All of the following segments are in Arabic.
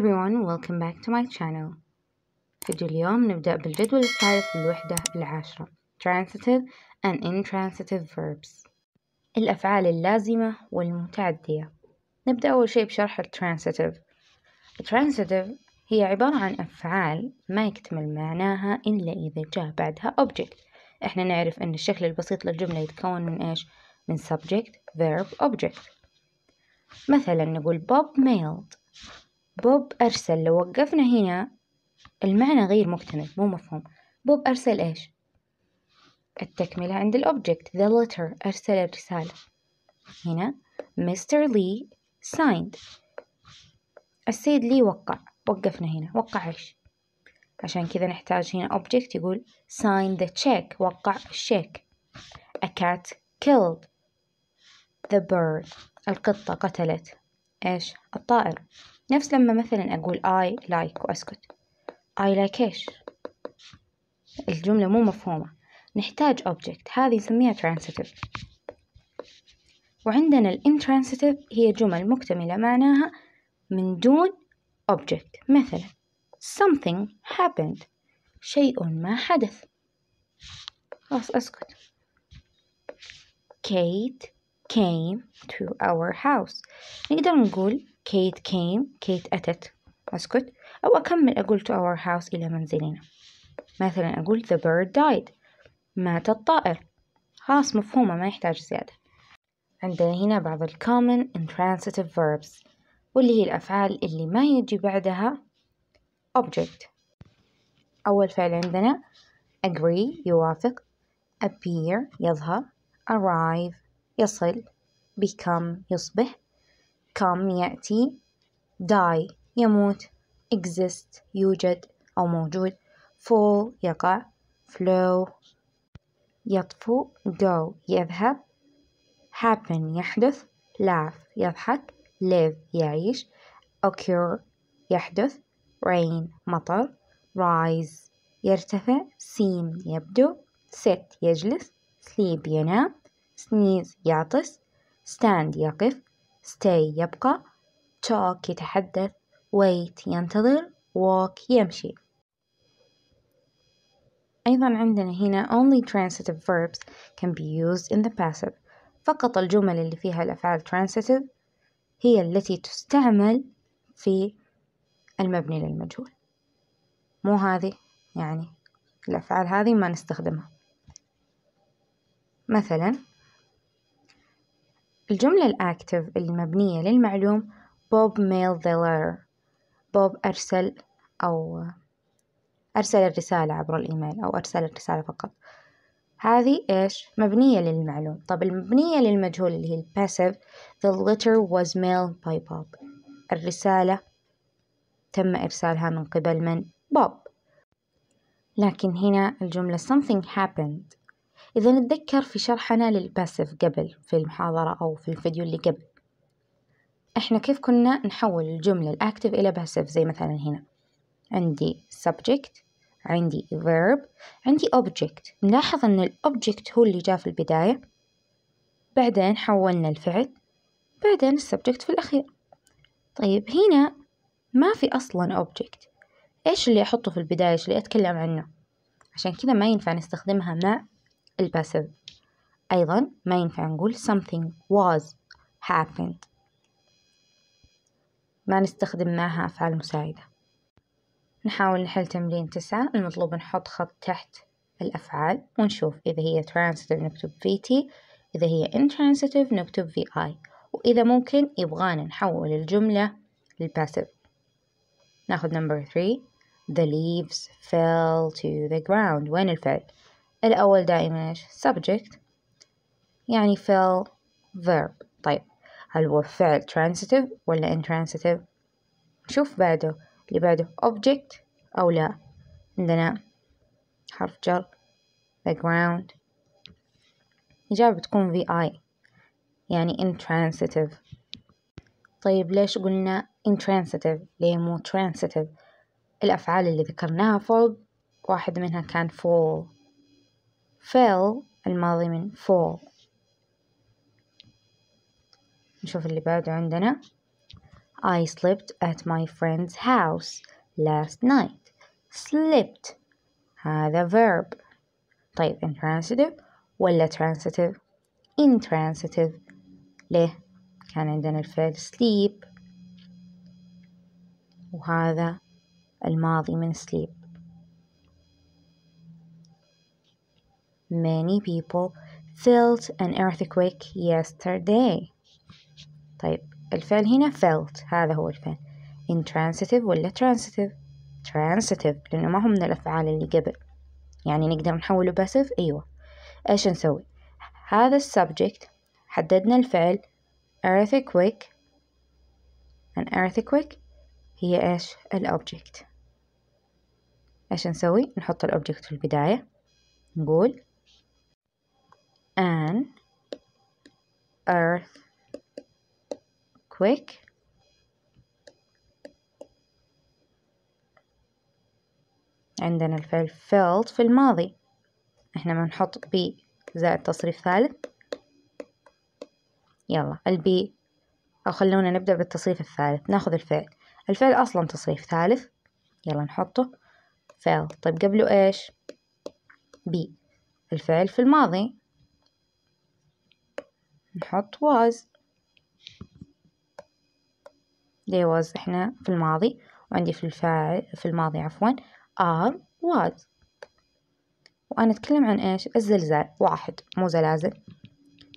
everyone, welcome back to my channel. فيديو اليوم نبدأ بالجدول الثالث للوحدة العاشرة Transitive and Intransitive Verbs الأفعال اللازمة والمتعدية نبدأ أول شيء بشرح Transitive Transitive هي عبارة عن أفعال ما يكتمل معناها إلا إذا جاء بعدها object إحنا نعرف أن الشكل البسيط للجملة يتكون من إيش؟ من subject, verb, object مثلا نقول Bob mailed بوب أرسل لو وقفنا هنا المعنى غير مكتمل مو مفهوم بوب أرسل إيش التكملة عند الأوبجكت the letter أرسل الرسالة هنا مستر لي سايند السيد لي وقع وقفنا هنا وقع إيش عشان كذا نحتاج هنا object يقول sign the check وقع الشيك a cat killed the bird القطة قتلت إيش الطائر نفس لما مثلا أقول I like وأسكت I like إيش الجملة مو مفهومة نحتاج object هذه نسميها transitive وعندنا الintransitive هي جمل مكتملة معناها من دون object مثلا something happened شيء ما حدث خلاص أسكت Kate came to our house نقدر نقول كيت came كيت أتت أسكت أو أكمل أقول to our house إلى منزلنا مثلا أقول the bird died مات الطائر خلاص مفهومة ما يحتاج زيادة عندنا هنا بعض ال common intransitive verbs واللي هي الأفعال اللي ما يجي بعدها object أول فعل عندنا agree يوافق appear يظهر arrive يصل become يصبح come يأتي die يموت exist يوجد أو موجود fall يقع flow يطفو go يذهب happen يحدث laugh يضحك live يعيش occur يحدث rain مطر rise يرتفع seem يبدو sit يجلس sleep ينام sneeze يعطس stand يقف stay يبقى talk يتحدث wait ينتظر walk يمشي أيضا عندنا هنا only transitive verbs can be used in the passive فقط الجمل اللي فيها الأفعال transitive هي التي تستعمل في المبني للمجهول مو هذه يعني الأفعال هذه ما نستخدمها مثلا الجملة الأكتف المبنية للمعلوم بوب mailed the letter بوب أرسل أو أرسل الرسالة عبر الإيميل أو أرسل الرسالة فقط هذه إيش مبنية للمعلوم طب المبنية للمجهول اللي هي الباسيف the letter was mailed by Bob الرسالة تم إرسالها من قبل من بوب لكن هنا الجملة something happened إذا نتذكر في شرحنا للباسف قبل في المحاضرة أو في الفيديو اللي قبل إحنا كيف كنا نحول الجملة الأكتف إلى باسف زي مثلا هنا عندي subject عندي verb عندي object نلاحظ أن الأوبجكت هو اللي جاء في البداية بعدين حولنا الفعل بعدين السبجكت في الأخير طيب هنا ما في أصلا object إيش اللي أحطه في البداية إيش اللي أتكلم عنه عشان كذا ما ينفع نستخدمها مع الباسيف أيضا ما ينفع نقول something was happened ما نستخدم معها أفعال مساعدة نحاول نحل تمرين تسعة المطلوب نحط خط تحت الأفعال ونشوف إذا هي transitive نكتب VT إذا هي intransitive نكتب VI وإذا ممكن يبغانا نحول الجملة للباسيف ناخذ number 3 The leaves fell to the ground وين الفعل؟ الأول دائما إيش subject يعني fill verb طيب هل هو فعل transitive ولا intransitive شوف بعده اللي بعده object أو لا عندنا حرف جر background الإجابة بتكون VI يعني intransitive طيب ليش قلنا intransitive ليه مو transitive الأفعال اللي ذكرناها فوق واحد منها كان full fell الماضي من fall نشوف اللي بعده عندنا I slept at my friend's house last night slept هذا verb طيب intransitive ولا transitive intransitive ليه كان عندنا الفعل sleep وهذا الماضي من sleep many people felt an earthquake yesterday طيب الفعل هنا felt هذا هو الفعل intransitive ولا transitive transitive لأنه ما هو من الأفعال اللي قبل يعني نقدر نحوله passive أيوة إيش نسوي هذا السبجكت حددنا الفعل earthquake an earthquake هي إيش الأوبجكت إيش نسوي نحط الأوبجكت في البداية نقول an earthquake عندنا الفعل felt في الماضي احنا بنحط b زائد تصريف ثالث يلا البي أو خلونا نبدأ بالتصريف الثالث ناخذ الفعل الفعل أصلا تصريف ثالث يلا نحطه فعل طيب قبله إيش بي الفعل في الماضي نحط was they was احنا في الماضي وعندي في الفاعل في الماضي عفوا are was وأنا أتكلم عن إيش الزلزال واحد مو زلازل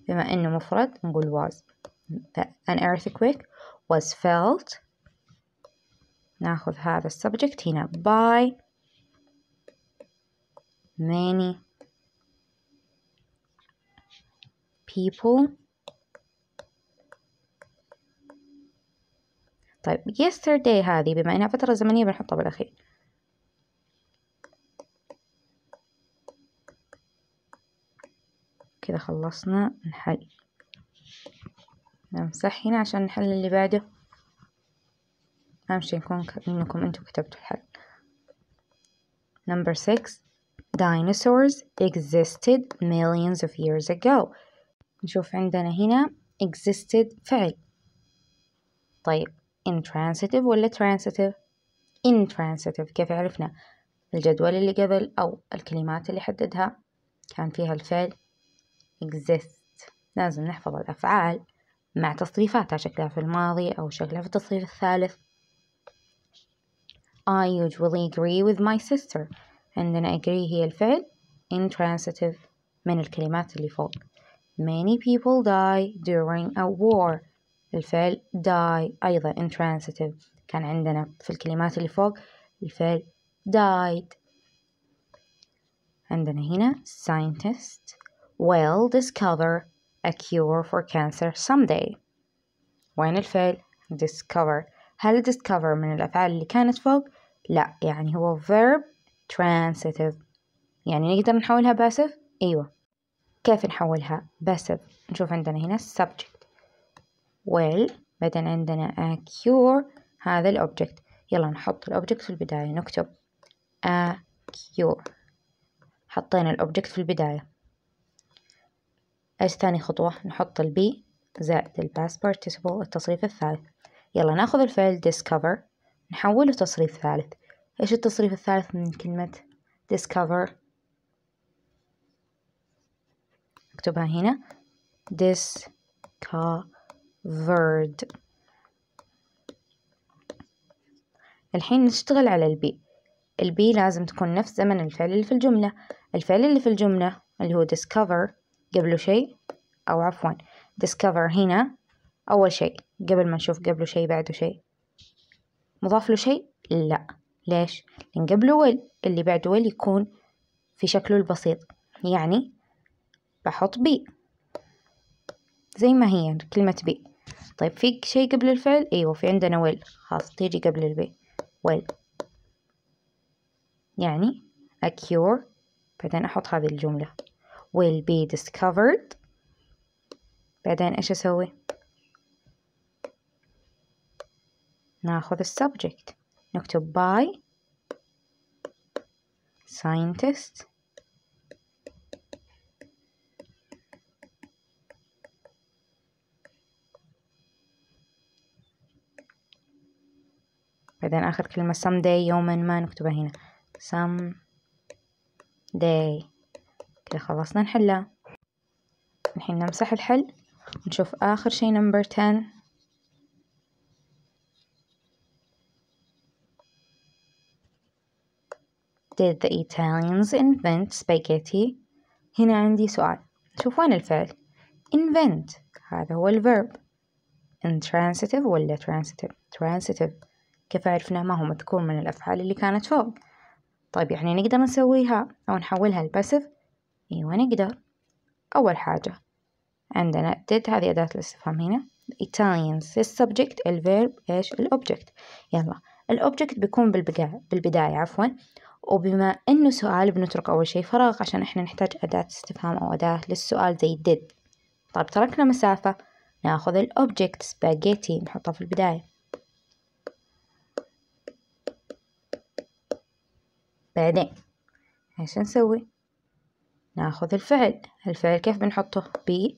بما إنه مفرد نقول was an earthquake was felt ناخذ هذا السبجكت هنا by many people طيب yesterday هذه بما انها فترة زمنية بنحطها بالاخير كده خلصنا نحل نمسح هنا عشان نحل اللي بعده اهم شي نكون انكم انتم كتبتوا الحل number 6 dinosaurs existed millions of years ago نشوف عندنا هنا existed فعل طيب intransitive ولا transitive intransitive كيف عرفنا الجدول اللي قبل أو الكلمات اللي حددها كان فيها الفعل exist لازم نحفظ الأفعال مع تصريفاتها شكلها في الماضي أو شكلها في التصريف الثالث I usually agree with my sister عندنا agree هي الفعل intransitive من الكلمات اللي فوق Many people die during a war الفعل die أيضا intransitive كان عندنا في الكلمات اللي فوق الفعل died عندنا هنا scientist will discover a cure for cancer someday وين الفعل discover هل discover من الأفعال اللي كانت فوق لا يعني هو verb transitive يعني نقدر نحولها باسف أيوة كيف نحولها باسف نشوف عندنا هنا subject well بعدين عندنا a cure هذا الأوبجكت يلا نحط الأوبجكت في البداية نكتب a cure حطينا الأوبجكت في البداية إيش ثاني خطوة نحط ال b زائد ال past participle التصريف الثالث يلا ناخذ الفعل discover نحوله تصريف ثالث إيش التصريف الثالث من كلمة discover اكتبها هنا discover verb الحين نشتغل على البي البي لازم تكون نفس زمن الفعل اللي في الجملة الفعل اللي في الجملة اللي هو discover قبله شيء أو عفوا discover هنا أول شيء قبل ما نشوف قبله شيء بعده شيء مضاف له شيء لا ليش لأن قبله ويل اللي بعده ويل يكون في شكله البسيط يعني بحط بي زي ما هي كلمة بي طيب في شيء قبل الفعل أيوة في عندنا will خلاص تيجي قبل البي will يعني a cure بعدين أحط هذه الجملة will be discovered بعدين إيش أسوي ناخذ السبجكت نكتب by scientist بعدين آخر كلمة someday يوما ما نكتبها هنا someday كده خلصنا نحلها الحين نمسح الحل نشوف آخر شي نمبر 10 Did the Italians invent spaghetti? هنا عندي سؤال شوف وين الفعل invent هذا هو الverb intransitive ولا transitive transitive كيف عرفنا ما هو مذكور من الأفعال اللي كانت فوق طيب يعني نقدر نسويها أو نحولها لباسف أيوة نقدر أول حاجة عندنا did هذه أداة الاستفهام هنا Italians السبجكت الفيرب إيش الأوبجكت يلا الأوبجكت بيكون بالبداية, بالبداية عفوا وبما إنه سؤال بنترك أول شيء فراغ عشان إحنا نحتاج أداة استفهام أو أداة للسؤال زي did طيب تركنا مسافة ناخذ الأوبجكت سباجيتي نحطها في البداية بعدين ايش نسوي ناخذ الفعل الفعل كيف بنحطه بي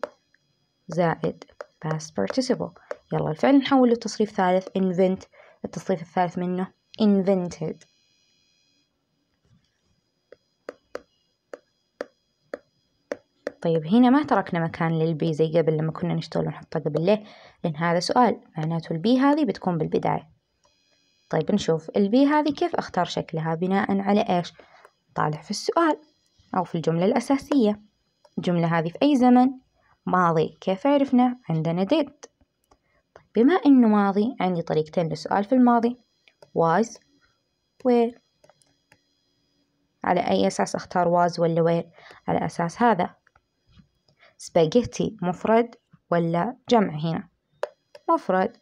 زائد past participle يلا الفعل نحوله لتصريف ثالث invent التصريف الثالث منه invented طيب هنا ما تركنا مكان للبي زي قبل لما كنا نشتغل ونحطه قبل ليه لأن هذا سؤال معناته البي هذه بتكون بالبداية طيب نشوف البي هذه كيف اختار شكلها بناء على ايش طالع في السؤال او في الجملة الاساسية الجملة هذه في اي زمن ماضي كيف عرفنا عندنا did طيب بما انه ماضي عندي طريقتين للسؤال في الماضي was where على أي أساس أختار was ولا where على أساس هذا سباجيتي مفرد ولا جمع هنا مفرد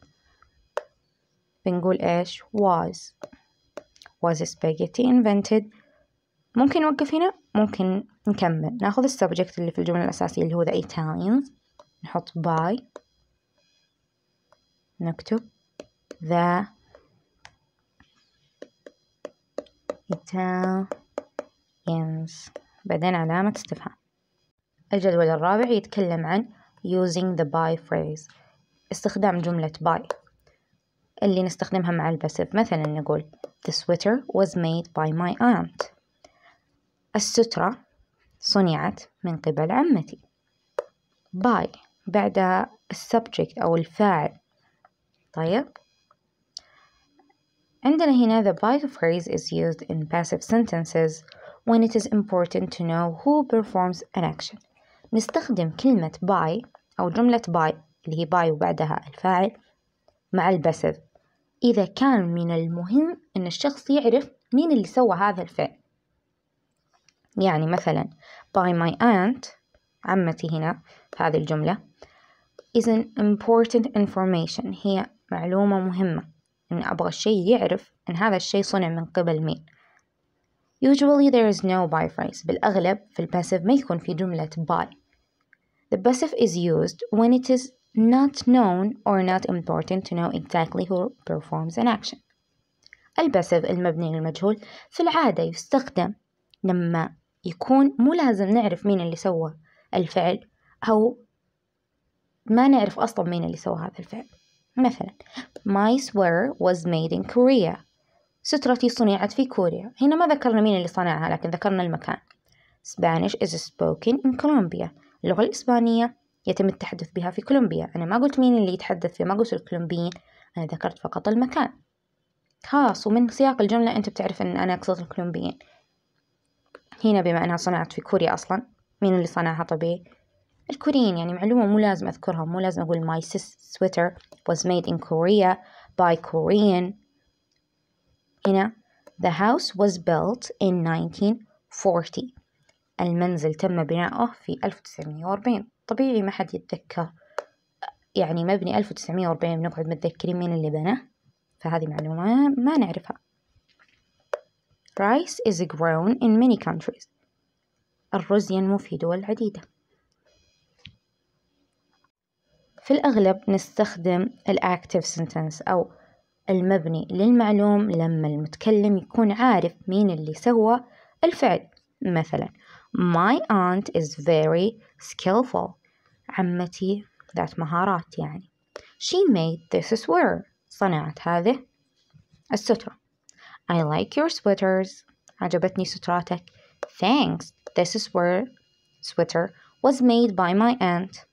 بنقول إيش was was spaghetti invented ممكن نوقف هنا ممكن نكمل ناخذ السبجكت اللي في الجملة الأساسية اللي هو the Italians نحط by نكتب the Italians بعدين علامة استفهام الجدول الرابع يتكلم عن using the by phrase استخدام جملة by اللي نستخدمها مع البسب مثلا نقول The sweater was made by my aunt السترة صنعت من قبل عمتي by بعدها السبجكت أو الفاعل طيب عندنا هنا the by phrase is used in passive sentences when it is important to know who performs an action نستخدم كلمة by أو جملة by اللي هي by وبعدها الفاعل مع البسيف إذا كان من المهم أن الشخص يعرف مين اللي سوى هذا الفعل يعني مثلا by my aunt عمتي هنا في هذه الجملة is an important information هي معلومة مهمة إن أبغى الشيء يعرف إن هذا الشيء صنع من قبل مين usually there is no by phrase بالأغلب في الباسف ما يكون في جملة by the passive is used when it is not known or not important to know exactly who performs an action البسف المبني للمجهول في العادة يستخدم لما يكون مو لازم نعرف مين اللي سوى الفعل أو ما نعرف أصلا مين اللي سوى هذا الفعل مثلا my sweater was made in Korea سترتي صنعت في كوريا هنا ما ذكرنا مين اللي صنعها لكن ذكرنا المكان Spanish is spoken in Colombia اللغة الإسبانية يتم التحدث بها في كولومبيا أنا ما قلت مين اللي يتحدث فيه ما قلت الكولومبيين أنا ذكرت فقط المكان خاص ومن سياق الجملة أنت بتعرف أن أنا أقصد الكولومبيين هنا بما أنها صنعت في كوريا أصلا مين اللي صنعها طبيعي الكوريين يعني معلومة مو لازم أذكرها مو لازم أقول my sweater was made in Korea by Korean هنا the house was built in 1940 المنزل تم بناؤه في 1940 طبيعي ما حد يتذكر يعني مبني ألف وتسعمية وأربعين بنقعد متذكرين مين اللي بناه فهذه معلومة ما نعرفها Rice is grown in many countries الرز ينمو في دول عديدة في الأغلب نستخدم الأكتف سنتنس أو المبني للمعلوم لما المتكلم يكون عارف مين اللي سوى الفعل مثلا My aunt is very skillful عمتي ذات مهارات يعني she made this sweater صنعت هذه السترة I like your sweaters عجبتني ستراتك thanks this sweater sweater was made by my aunt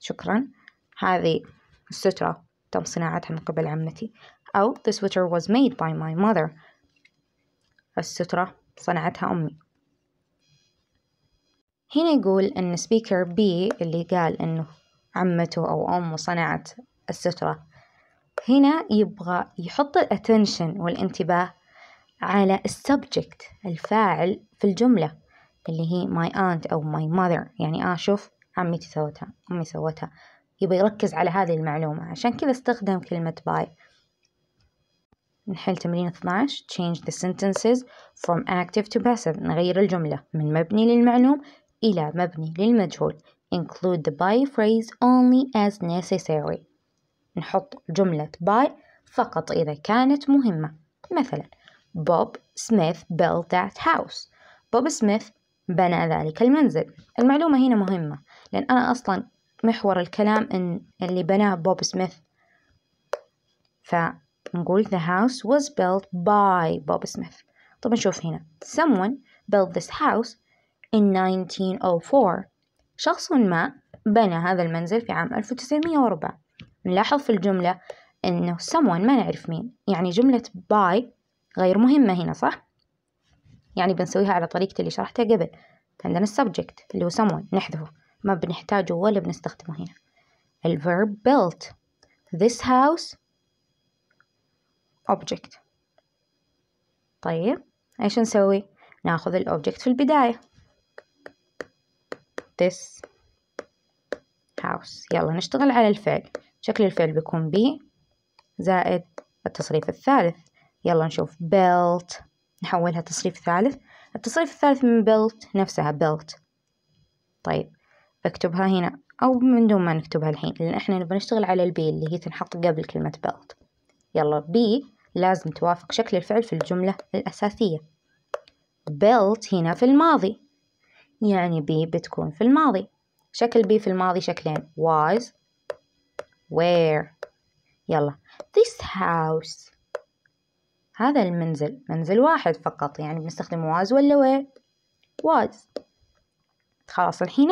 شكرا هذه السترة تم صناعتها من قبل عمتي أو the sweater was made by my mother السترة صنعتها أمي هنا يقول أن سبيكر بي اللي قال أنه عمته أو أمه صنعت السترة هنا يبغى يحط الاتنشن والانتباه على السبجكت الفاعل في الجملة اللي هي my aunt أو my mother يعني أشوف آه عمتي سوتها أمي سوتها يبغى يركز على هذه المعلومة عشان كذا استخدم كلمة by نحل تمرين 12 change the sentences from active to passive نغير الجملة من مبني للمعلوم إلى مبني للمجهول include the by phrase only as necessary نحط جملة by فقط إذا كانت مهمة مثلا بوب سميث built that house بوب سميث بنى ذلك المنزل المعلومة هنا مهمة لأن أنا أصلا محور الكلام إن اللي بناه بوب سميث فنقول the house was built by بوب سميث طب نشوف هنا someone built this house in 1904 شخص ما بنى هذا المنزل في عام 1904 نلاحظ في الجملة إنه someone ما نعرف مين يعني جملة by غير مهمة هنا صح؟ يعني بنسويها على طريقة اللي شرحتها قبل عندنا subject اللي هو someone نحذفه ما بنحتاجه ولا بنستخدمه هنا الverb built this house object طيب ايش نسوي؟ ناخذ الأوبجكت في البداية this house يلا نشتغل على الفعل شكل الفعل بيكون be زائد التصريف الثالث يلا نشوف built نحولها تصريف ثالث التصريف الثالث من built نفسها built طيب بكتبها هنا أو من دون ما نكتبها الحين لأن إحنا نبغى نشتغل على البي اللي هي تنحط قبل كلمة built يلا بي لازم توافق شكل الفعل في الجملة الأساسية built هنا في الماضي يعني بي بتكون في الماضي شكل بي في الماضي شكلين was where يلا this house هذا المنزل منزل واحد فقط يعني بنستخدم was ولا where was خلاص الحين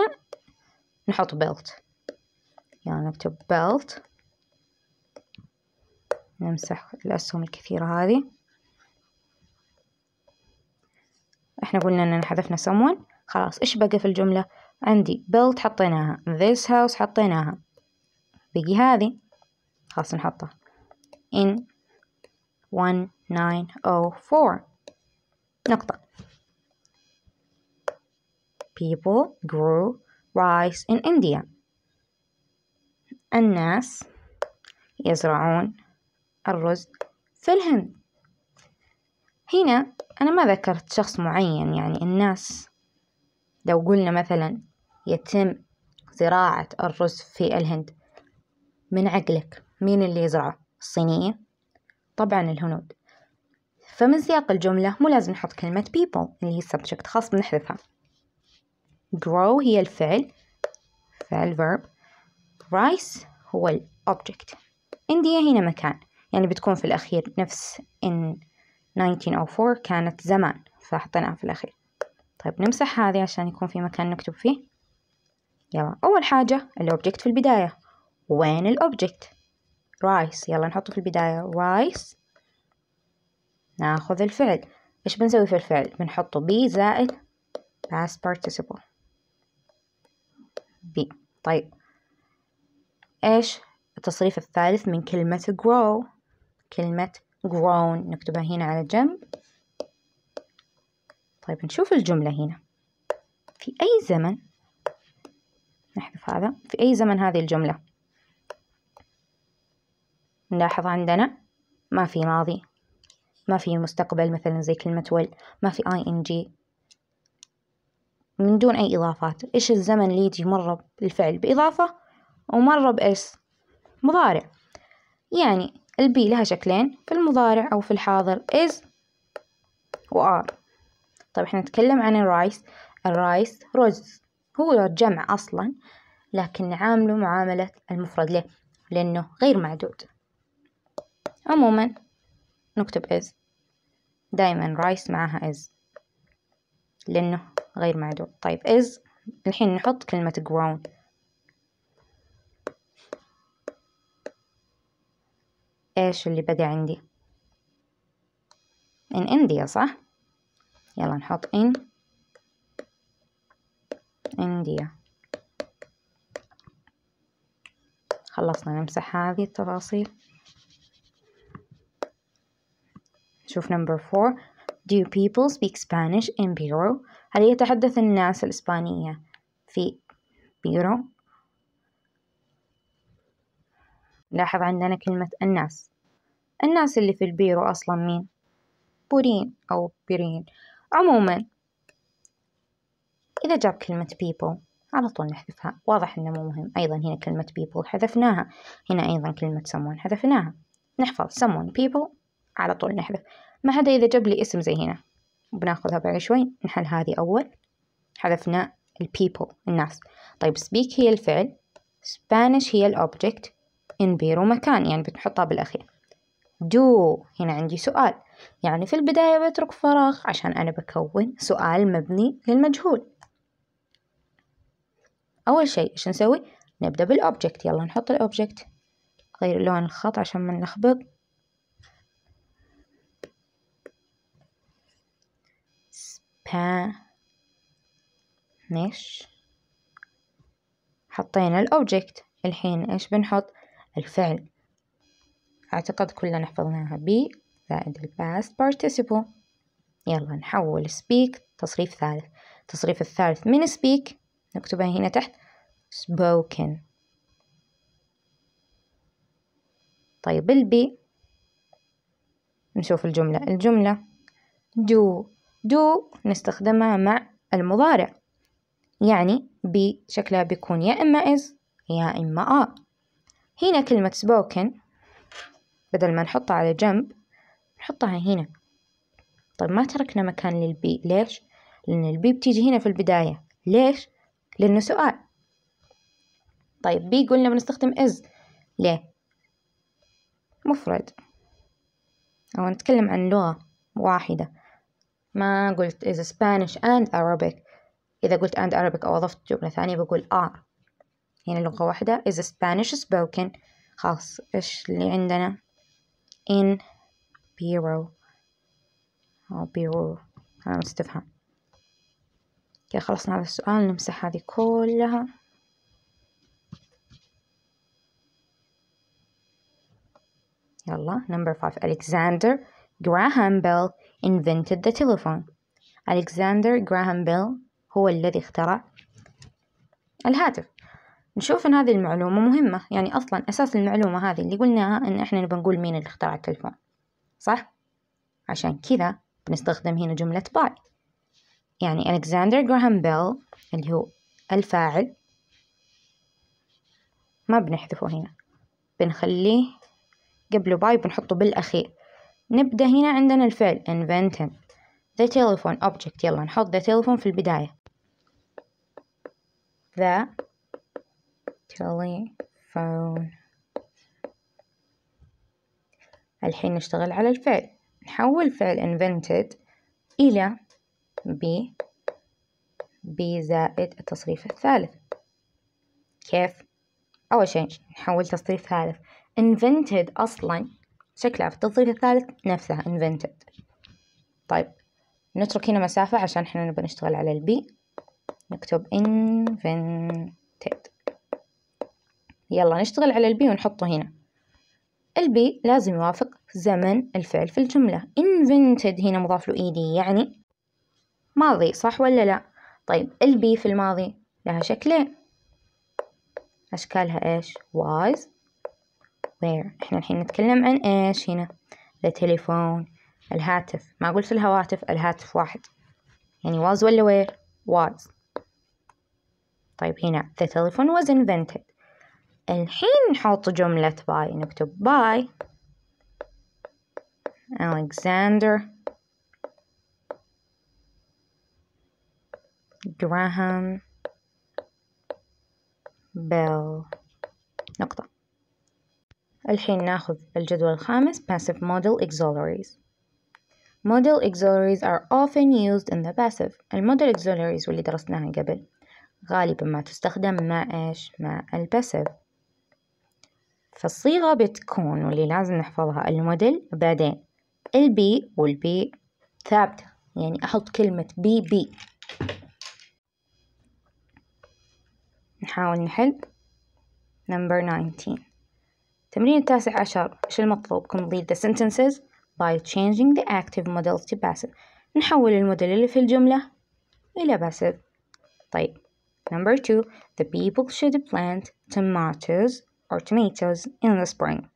نحط built يعني نكتب built نمسح الأسهم الكثيرة هذه احنا قلنا اننا حذفنا someone خلاص إيش بقى في الجملة عندي built حطيناها this house حطيناها بقي هذه خلاص نحطها in 1904 نقطة people grew rice in India الناس يزرعون الرز في الهند هنا أنا ما ذكرت شخص معين يعني الناس لو قلنا مثلا يتم زراعة الرز في الهند من عقلك مين اللي يزرعه الصينيين طبعا الهنود فمن سياق الجملة مو لازم نحط كلمة people اللي هي subject خاص بنحذفها grow هي الفعل فعل verb rice هو ال object India هنا مكان يعني بتكون في الأخير نفس in 1904 كانت زمان فحطيناها في الأخير طيب نمسح هذه عشان يكون في مكان نكتب فيه يلا أول حاجة الأوبجكت في البداية وين الأوبجكت رايس يلا نحطه في البداية رايس ناخذ الفعل إيش بنسوي في الفعل بنحطه بي زائد past participle بي طيب إيش التصريف الثالث من كلمة grow كلمة grown نكتبها هنا على جنب طيب نشوف الجملة هنا في أي زمن نحذف هذا في أي زمن هذه الجملة نلاحظ عندنا ما في ماضي ما في مستقبل مثلا زي كلمة ويل ما في اي ان جي من دون أي إضافات إيش الزمن اللي يجي مرة بالفعل بإضافة ومرة بإس مضارع يعني البي لها شكلين في المضارع أو في الحاضر is وار طيب إحنا نتكلم عن الرايس الرايس رز هو جمع أصلا لكن نعامله معاملة المفرد ليه؟ لأنه غير معدود عموما نكتب is دايما رايس معها is لأنه غير معدود طيب is الحين نحط كلمة grown إيش اللي بقى عندي؟ in India صح؟ يلا نحط إن إنديا خلصنا نمسح هذه التفاصيل شوف نمبر فور Do people speak Spanish in Peru? هل يتحدث الناس الإسبانية في بيرو؟ لاحظ عندنا كلمة الناس الناس اللي في البيرو أصلا مين؟ بورين أو بيرين عموما إذا جاب كلمة people على طول نحذفها واضح إنه مو مهم أيضا هنا كلمة people حذفناها هنا أيضا كلمة someone حذفناها نحفظ someone people على طول نحذف ما هذا إذا جاب لي اسم زي هنا بناخذها بعد شوي نحل هذه أول حذفنا ال people الناس طيب speak هي الفعل Spanish هي الأوبجكت in بيرو مكان يعني بنحطها بالأخير do هنا عندي سؤال يعني في البداية بترك فراغ عشان أنا بكون سؤال مبني للمجهول أول شيء إيش نسوي؟ نبدأ بالأوبجكت يلا نحط الأوبجكت غير لون الخط عشان ما نلخبط سبانيش حطينا الأوبجكت الحين إيش بنحط؟ الفعل أعتقد كلنا حفظناها بي زائد الباست participle يلا نحول speak تصريف ثالث التصريف الثالث من speak نكتبها هنا تحت spoken طيب البي نشوف الجملة الجملة do do نستخدمها مع المضارع يعني بي شكلها بيكون يا إما إز يا إما آ هنا كلمة spoken بدل ما نحطها على جنب نحطها هنا طيب ما تركنا مكان للبي ليش؟ لأن البي بتيجي هنا في البداية ليش؟ لأنه سؤال طيب بي قلنا بنستخدم إز ليه؟ مفرد أو نتكلم عن لغة واحدة ما قلت إذا Spanish and Arabic إذا قلت and Arabic أو أضفت جملة ثانية بقول are هنا لغة واحدة إذا Spanish spoken خلاص إيش اللي عندنا in بيرو أو بيرو أنا مستفهم كي خلصنا هذا السؤال نمسح هذه كلها يلا number five ألكساندر جراهام بيل invented the telephone ألكساندر جراهام بيل هو الذي اخترع الهاتف نشوف ان هذه المعلومة مهمة يعني اصلا اساس المعلومة هذه اللي قلناها ان احنا نبى نقول مين اللي اخترع التلفون صح؟ عشان كذا بنستخدم هنا جملة باي يعني ألكساندر جراهام بيل اللي هو الفاعل ما بنحذفه هنا بنخليه قبله باي بنحطه بالأخير نبدأ هنا عندنا الفعل invented the telephone object يلا نحط the telephone في البداية the telephone الحين نشتغل على الفعل نحول فعل invented إلى ب ب زائد التصريف الثالث كيف؟ أول شيء نحول تصريف ثالث invented أصلا شكلها في التصريف الثالث نفسها invented طيب نترك هنا مسافة عشان احنا نبغى نشتغل على البي نكتب invented يلا نشتغل على البي ونحطه هنا البي لازم يوافق زمن الفعل في الجملة invented هنا مضاف له إيدي يعني ماضي صح ولا لا طيب البي في الماضي لها شكلين أشكالها إيش was where إحنا الحين نتكلم عن إيش هنا التليفون الهاتف ما قلت الهواتف الهاتف واحد يعني was ولا where was طيب هنا the telephone was invented الحين نحط جملة باي نكتب باي Alexander Graham Bell نقطة الحين ناخذ الجدول الخامس passive model auxiliaries model auxiliaries are often used in the passive model auxiliaries واللي درسناها قبل غالبا ما تستخدم مع ايش مع الباسيف فالصيغة بتكون واللي لازم نحفظها الموديل بعدين البي والبي ثابتة يعني أحط كلمة بي بي نحاول نحل نمبر 19 تمرين التاسع عشر إيش المطلوب complete the sentences by changing the active model to passive نحول الموديل اللي في الجملة إلى passive طيب number 2 the people should plant tomatoes or tomatoes in the spring.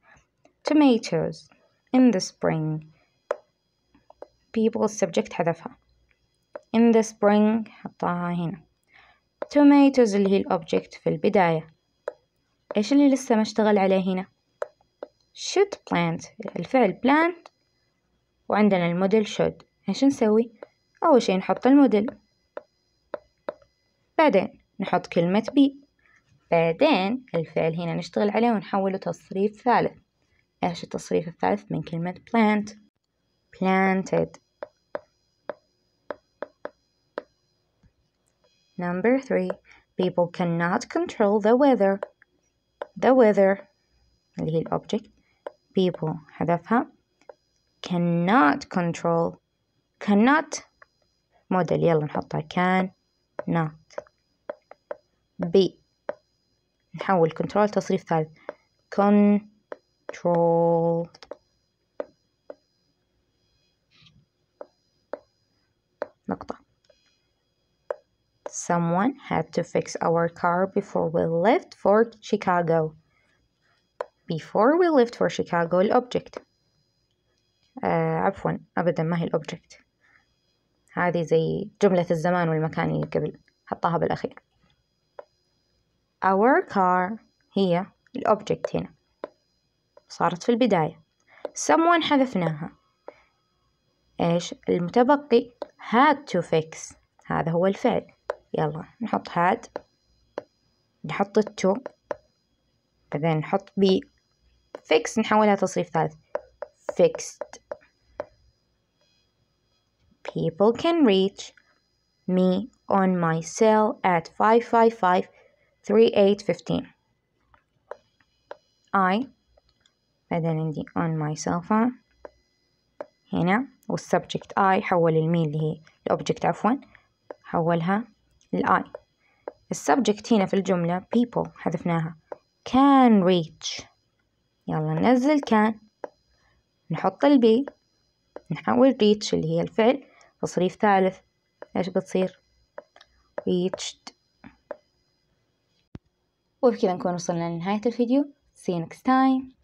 Tomatoes in the spring. People subject هدفها. In the spring حطها هنا. Tomatoes اللي هي الأوبجكت في البداية. إيش اللي لسه ما اشتغل عليه هنا؟ should plant الفعل plant وعندنا الموديل should ايش نسوي اول شي نحط الموديل بعدين نحط كلمة be بعدين الفعل هنا نشتغل عليه ونحوله تصريف ثالث إيش التصريف الثالث من كلمة plant planted Number three, people cannot control the weather. The weather اللي هي الobject people هدفها cannot control cannot model يلا نحطها can not be نحول كنترول تصريف ثالث كنترول نقطة Someone had to fix our car before we left for Chicago. Before we left for Chicago الأوبجكت آه عفوا أبدا ما هي الأوبجكت هذه زي جملة الزمان والمكان اللي قبل حطاها بالأخير our car هي الأوبجكت هنا صارت في البداية someone حذفناها إيش المتبقي had to fix هذا هو الفعل يلا نحط had نحط to بعدين نحط بي fix نحولها تصريف ثالث fixed people can reach me on my cell at 555 3 8 15 I بعدين عندي on my cell phone هنا والسبجكت I حول الميل اللي هي الأوبجكت عفوا حولها للآي السبجكت هنا في الجملة people حذفناها can reach يلا ننزل can نحط البي نحول reach اللي هي الفعل تصريف ثالث ايش بتصير reached وبكذا نكون وصلنا لنهاية الفيديو see you next time